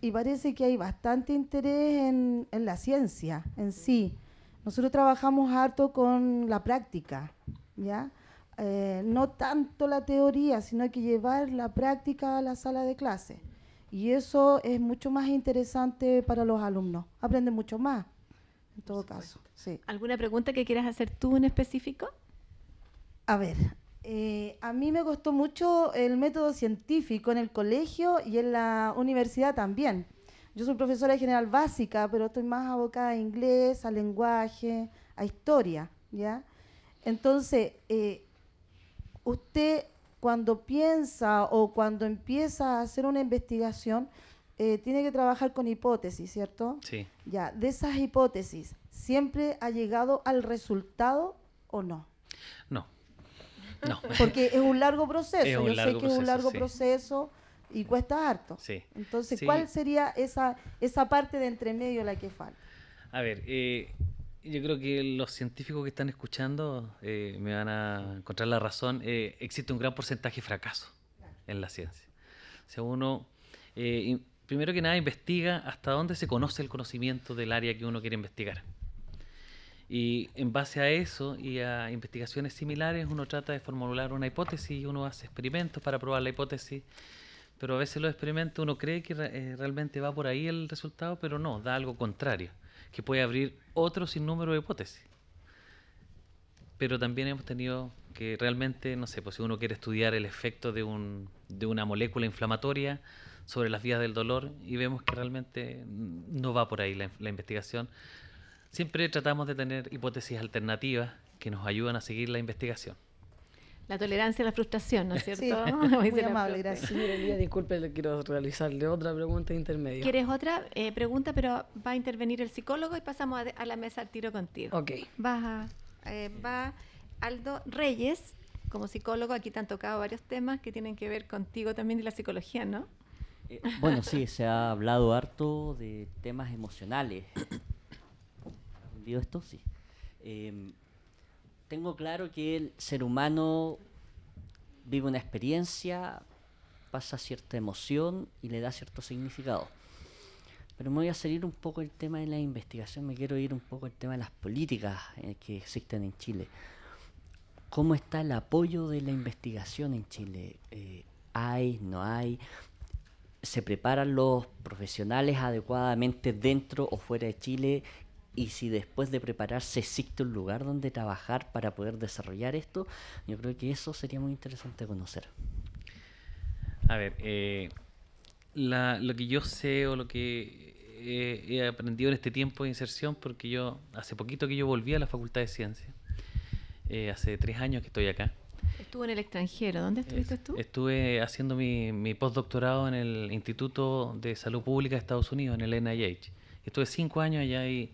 y parece que hay bastante interés en, la ciencia en sí. Nosotros trabajamos harto con la práctica, ¿ya? Eh, no tanto la teoría, sino hay que llevar la práctica a la sala de clase. Y eso es mucho más interesante para los alumnos. Aprenden mucho más, en todo caso. Sí. ¿Alguna pregunta que quieras hacer tú en específico? A ver, eh, a mí me costó mucho el método científico en el colegio y en la universidad también. Yo soy profesora de general básica, pero estoy más abocada a inglés, a lenguaje, a historia, ¿ya? Entonces, eh, usted cuando piensa o cuando empieza a hacer una investigación, eh, tiene que trabajar con hipótesis, ¿cierto? Sí. Ya, de esas hipótesis, ¿siempre ha llegado al resultado o no? No, Porque es un largo proceso. Yo sé que es un largo proceso y cuesta harto. Entonces, ¿cuál sería esa, esa parte de entre medio la que falta? A ver, eh, yo creo que los científicos que están escuchando eh, me van a encontrar la razón. Eh, existe un gran porcentaje de fracaso en la ciencia. O sea, uno, primero que nada, investiga hasta dónde se conoce el conocimiento del área que uno quiere investigar. Y en base a eso y a investigaciones similares, uno trata de formular una hipótesis y uno hace experimentos para probar la hipótesis. Pero a veces los experimentos uno cree que eh, realmente va por ahí el resultado, pero no, da algo contrario, que puede abrir otro sinnúmero de hipótesis. Pero también hemos tenido que realmente, no sé, pues si uno quiere estudiar el efecto de, un, de una molécula inflamatoria sobre las vías del dolor y vemos que realmente no va por ahí la investigación, Siempre tratamos de tener hipótesis alternativas que nos ayudan a seguir la investigación. La tolerancia a la frustración, ¿no es cierto? Sí, muy amable, gracias. disculpe, le quiero realizarle otra pregunta intermedia. ¿Quieres otra eh, pregunta? Pero va a intervenir el psicólogo y pasamos a, la mesa al tiro contigo. Ok. Eh, va Aldo Reyes, como psicólogo, aquí te han tocado varios temas que tienen que ver contigo también y la psicología, ¿no? Eh, bueno, sí, se ha hablado harto de temas emocionales, esto? Sí. Em, tengo claro que el ser humano vive una experiencia, pasa cierta emoción y le da cierto significado. Pero me voy a salir un poco el tema de la investigación, me quiero ir un poco el tema de las políticas eh, que existen en Chile. ¿Cómo está el apoyo de la investigación en Chile? Eh, hay? ¿Se preparan los profesionales adecuadamente dentro o fuera de Chile? y si después de prepararse existe un lugar donde trabajar para poder desarrollar esto, yo creo que eso sería muy interesante conocer. A ver, eh, lo que yo sé o lo que eh, he, aprendido en este tiempo de inserción, porque yo hace poquito que yo volví a la Facultad de Ciencias, eh, hace tres años que estoy acá. Estuve en el extranjero, ¿dónde estuviste tú? Estuve haciendo mi postdoctorado en el Instituto de Salud Pública de Estados Unidos, en el NIH. Estuve cinco años allá y...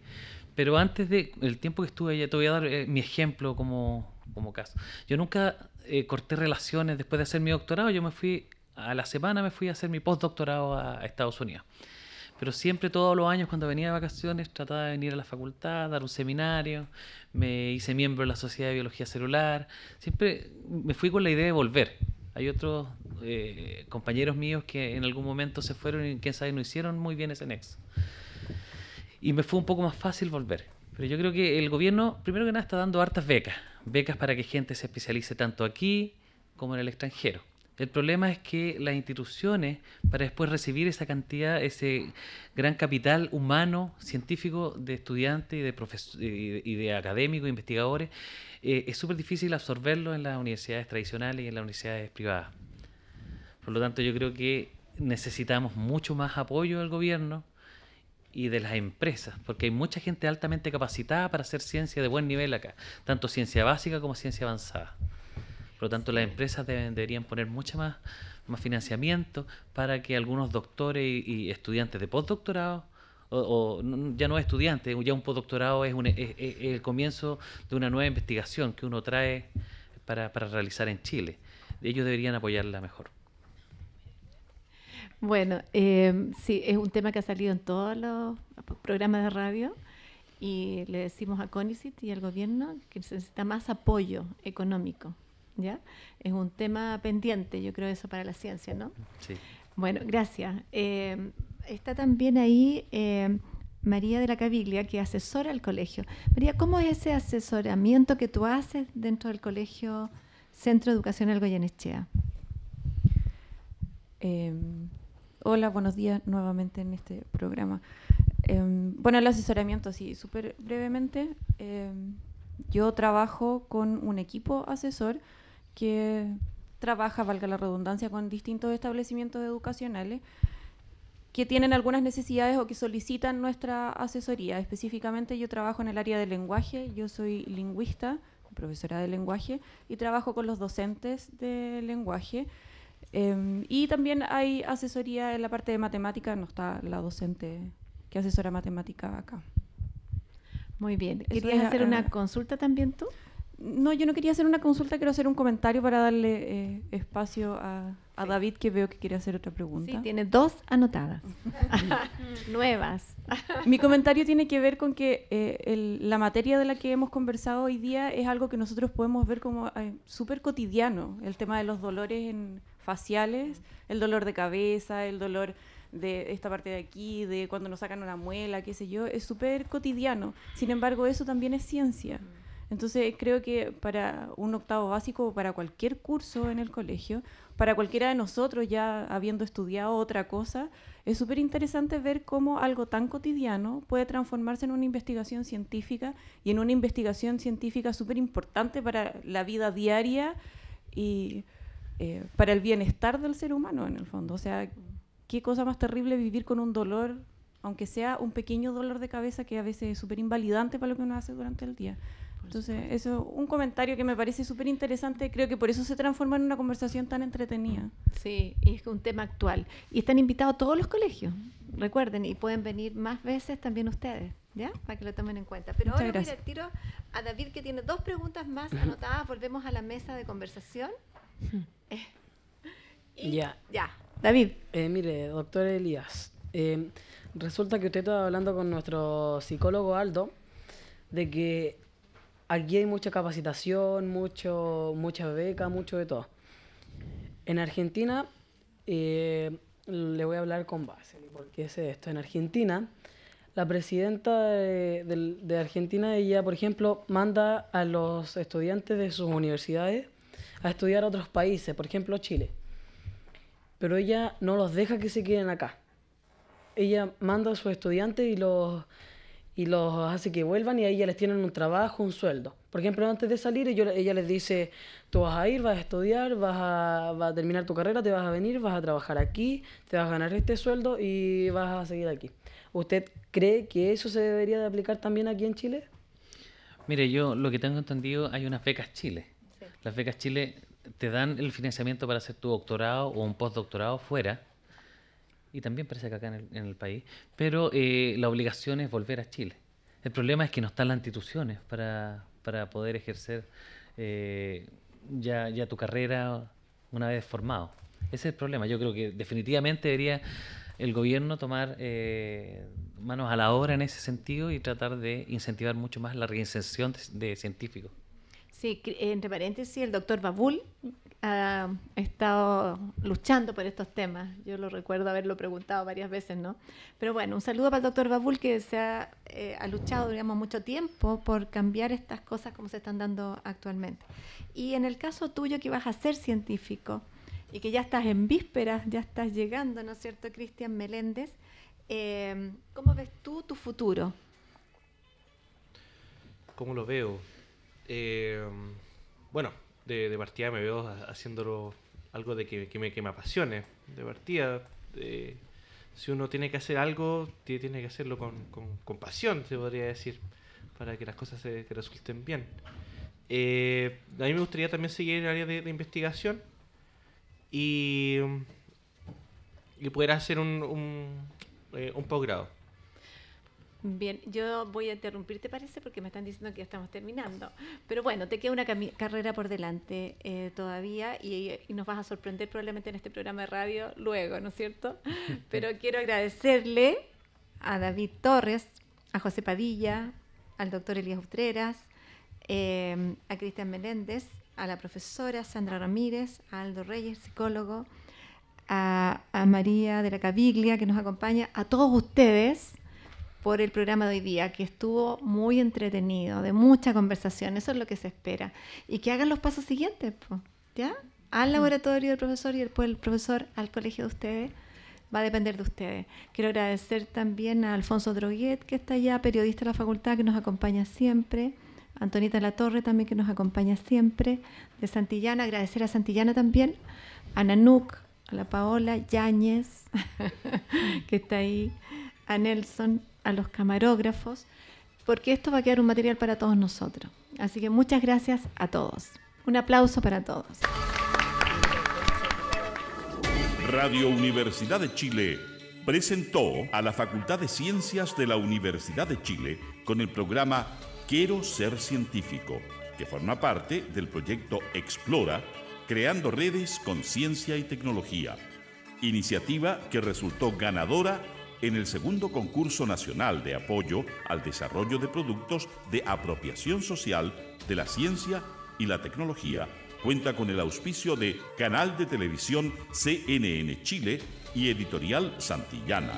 Pero antes de el tiempo que estuve allá, te voy a dar eh, mi ejemplo como, caso. Yo nunca eh, corté relaciones después de hacer mi doctorado. Yo me fui, a la semana me fui a hacer mi postdoctorado a, Estados Unidos. Pero siempre, todos los años, cuando venía de vacaciones, trataba de venir a la facultad, dar un seminario. Me hice miembro de la Sociedad de Biología Celular. Siempre me fui con la idea de volver. Hay otros eh, compañeros míos que en algún momento se fueron y quién sabe no hicieron muy bien ese nexo y me fue un poco más fácil volver. Pero yo creo que el gobierno, primero que nada, está dando hartas becas. Becas para que gente se especialice tanto aquí como en el extranjero. El problema es que las instituciones, para después recibir esa cantidad, ese gran capital humano, científico, de estudiantes y de, y de académicos, investigadores, eh, es súper difícil absorberlo en las universidades tradicionales y en las universidades privadas. Por lo tanto, yo creo que necesitamos mucho más apoyo del gobierno, y de las empresas, porque hay mucha gente altamente capacitada para hacer ciencia de buen nivel acá, tanto ciencia básica como ciencia avanzada. Por lo tanto, las empresas deberían poner mucho más, más financiamiento para que algunos doctores y, estudiantes de postdoctorado, o, ya no estudiantes, ya un postdoctorado es, el comienzo de una nueva investigación que uno trae para, para realizar en Chile. Ellos deberían apoyarla mejor. Bueno, em, sí, es un tema que ha salido en todos los programas de radio y le decimos a CONICIT y al gobierno que necesita más apoyo económico, ¿ya? Es un tema pendiente, yo creo eso para la ciencia, ¿no? Sí. Bueno, gracias. Em, está también ahí em, María de la Caviglia, que asesora al colegio. María, ¿cómo es ese asesoramiento que tú haces dentro del colegio Centro Educacional Goyenechea? Eh, Hola, buenos días nuevamente en este programa. Em, bueno, el asesoramiento, sí, súper brevemente. Em, yo trabajo con un equipo asesor que trabaja, valga la redundancia, con distintos establecimientos educacionales que tienen algunas necesidades o que solicitan nuestra asesoría. Específicamente yo trabajo en el área de lenguaje, yo soy lingüista, profesora de lenguaje, y trabajo con los docentes de lenguaje Em, y también hay asesoría en la parte de matemática, no está la docente que asesora matemática acá. Muy bien. ¿Querías hacer una eh, consulta también tú? No, yo no quería hacer una consulta, quiero hacer un comentario para darle eh, espacio a, David, que veo que quiere hacer otra pregunta. Sí, tiene dos anotadas, nuevas. Mi comentario tiene que ver con que eh, la materia de la que hemos conversado hoy día es algo que nosotros podemos ver como súper cotidiano, el tema de los dolores en, faciales, el dolor de cabeza, el dolor de esta parte de aquí, de cuando nos sacan una muela, qué sé yo, es súper cotidiano. Sin embargo, eso también es ciencia. Entonces, creo que para un octavo básico, para cualquier curso en el colegio, para cualquiera de nosotros ya habiendo estudiado otra cosa, es súper interesante ver cómo algo tan cotidiano puede transformarse en una investigación científica y en una investigación científica súper importante para la vida diaria y eh, para el bienestar del ser humano en el fondo. O sea, qué cosa más terrible vivir con un dolor, aunque sea un pequeño dolor de cabeza que a veces es súper invalidante para lo que uno hace durante el día. Entonces, eso es un comentario que me parece súper interesante. Creo que por eso se transforma en una conversación tan entretenida. Sí, y es un tema actual. Y están invitados todos los colegios, recuerden, y pueden venir más veces también ustedes, ¿ya? Para que lo tomen en cuenta. Pero ahora gracias. tiro a David, que tiene dos preguntas más anotadas. Volvemos a la mesa de conversación. ya. Ya. David. Eh, mire, doctor Elías. Eh, resulta que usted estaba hablando con nuestro psicólogo Aldo de que aquí hay mucha capacitación, mucho, mucha beca, mucho de todo. En Argentina, eh, le voy a hablar con base, porque es esto. En Argentina, la presidenta de Argentina, ella, por ejemplo, manda a los estudiantes de sus universidades a estudiar a otros países, por ejemplo Chile. Pero ella no los deja que se queden acá. Ella manda a sus estudiantes y los, y los hace que vuelvan y ahí ya les tienen un trabajo, un sueldo. Por ejemplo, antes de salir ella les dice, tú vas a ir, vas a estudiar, vas a, vas a terminar tu carrera, te vas a venir, vas a trabajar aquí, te vas a ganar este sueldo y vas a seguir aquí. ¿Usted cree que eso se debería de aplicar también aquí en Chile? Mire, yo lo que tengo entendido, hay unas becas Chile las becas Chile te dan el financiamiento para hacer tu doctorado o un postdoctorado fuera, y también parece que acá en el, país, pero eh, la obligación es volver a Chile. El problema es que no están las instituciones para, para poder ejercer eh, ya, ya tu carrera una vez formado. Ese es el problema. Yo creo que definitivamente debería el gobierno tomar eh, manos a la obra en ese sentido y tratar de incentivar mucho más la reinserción de científicos. Sí, entre paréntesis, el doctor Babul ah, ha estado luchando por estos temas. Yo lo recuerdo haberlo preguntado varias veces, ¿no? Pero bueno, un saludo para el doctor Babul que se eh, ha, luchado, digamos, mucho tiempo por cambiar estas cosas como se están dando actualmente. Y en el caso tuyo que vas a ser científico y que ya estás en vísperas, ya estás llegando, ¿no es cierto, Cristian Meléndez? Eh, ¿Cómo ves tú tu futuro? ¿Cómo lo veo? Em, bueno, de, partida me veo haciéndolo algo de que, me, que me, apasione. De partida, si uno tiene que hacer algo, tiene que hacerlo con, con, pasión, se podría decir, para que las cosas se, que resulten bien. Eh, a mí me gustaría también seguir en el área de, investigación y, y poder hacer un, un, eh, un posgrado. Bien, yo voy a interrumpir, ¿te parece, porque me están diciendo que ya estamos terminando. Pero bueno, te queda una carrera por delante eh, todavía y, nos vas a sorprender probablemente en este programa de radio luego, ¿no es cierto? Pero quiero agradecerle a David Torres, a José Padilla, al doctor Elías Utreras, eh, a Cristian Meléndez, a la profesora Sandra Ramírez, a Aldo Reyes, psicólogo, a, a María de la Caviglia, que nos acompaña, a todos ustedes por el programa de hoy día, que estuvo muy entretenido, de mucha conversación, eso es lo que se espera. Y que hagan los pasos siguientes, pues, ¿ya? Al laboratorio del profesor y el profesor al colegio de ustedes. Va a depender de ustedes. Quiero agradecer también a Alfonso Droguet, que está allá, periodista de la facultad, que nos acompaña siempre. Antonita La Torre también, que nos acompaña siempre. De Santillana, agradecer a Santillana también. A Nanuk, a la Paola Yáñez, que está ahí a Nelson, a los camarógrafos, porque esto va a quedar un material para todos nosotros. Así que muchas gracias a todos. Un aplauso para todos. Radio Universidad de Chile presentó a la Facultad de Ciencias de la Universidad de Chile con el programa Quiero ser científico, que forma parte del proyecto Explora, creando redes con ciencia y tecnología, iniciativa que resultó ganadora en el segundo concurso nacional de apoyo al desarrollo de productos de apropiación social de la ciencia y la tecnología. Cuenta con el auspicio de Canal de Televisión CNN Chile y Editorial Santillana.